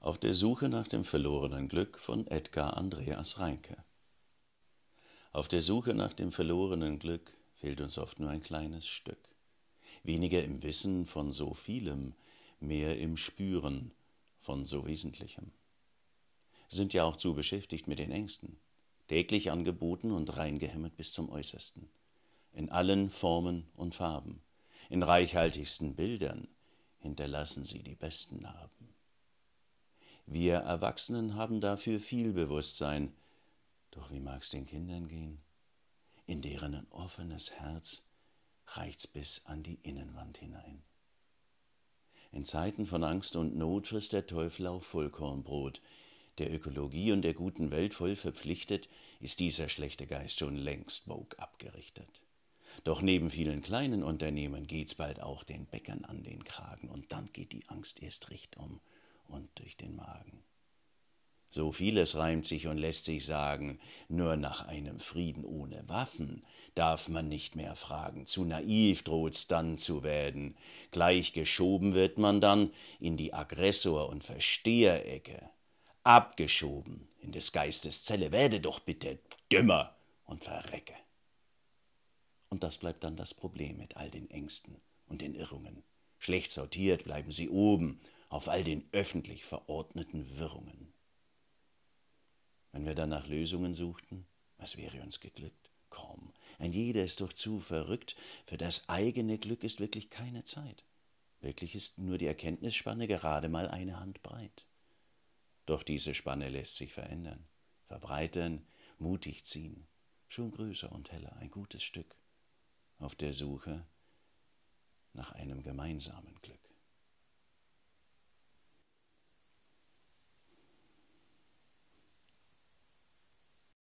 Auf der Suche nach dem verlorenen Glück von Edgar Andreas Reinke. Auf der Suche nach dem verlorenen Glück fehlt uns oft nur ein kleines Stück. Weniger im Wissen von so vielem, mehr im Spüren von so Wesentlichem. Sind ja auch zu beschäftigt mit den Ängsten, täglich angeboten und reingehämmert bis zum Äußersten. In allen Formen und Farben, in reichhaltigsten Bildern hinterlassen sie die besten Narben. Wir Erwachsenen haben dafür viel Bewusstsein. Doch wie mag's den Kindern gehen? In deren ein offenes Herz reicht's bis an die Innenwand hinein. In Zeiten von Angst und Not frisst der Teufel auch Vollkornbrot. Der Ökologie und der guten Welt voll verpflichtet, ist dieser schlechte Geist schon längst Vogue abgerichtet. Doch neben vielen kleinen Unternehmen geht's bald auch den Bäckern an den Kragen und dann geht die Angst erst recht um und durch den Magen. So vieles reimt sich und lässt sich sagen, nur nach einem Frieden ohne Waffen darf man nicht mehr fragen, zu naiv droht's dann zu werden, gleich geschoben wird man dann in die Aggressor- und Versteherecke, abgeschoben in des Geistes Zelle, werde doch bitte dümmer und verrecke. Und das bleibt dann das Problem mit all den Ängsten und den Irrungen. Schlecht sortiert bleiben sie oben auf all den öffentlich verordneten Wirrungen. Wenn wir dann nach Lösungen suchten, was wäre uns geglückt? Kaum. Ein jeder ist doch zu verrückt, für das eigene Glück ist wirklich keine Zeit. Wirklich ist nur die Erkenntnisspanne gerade mal eine Hand breit. Doch diese Spanne lässt sich verändern, verbreitern, mutig ziehen, schon größer und heller, ein gutes Stück, auf der Suche nach einem gemeinsamen Glück.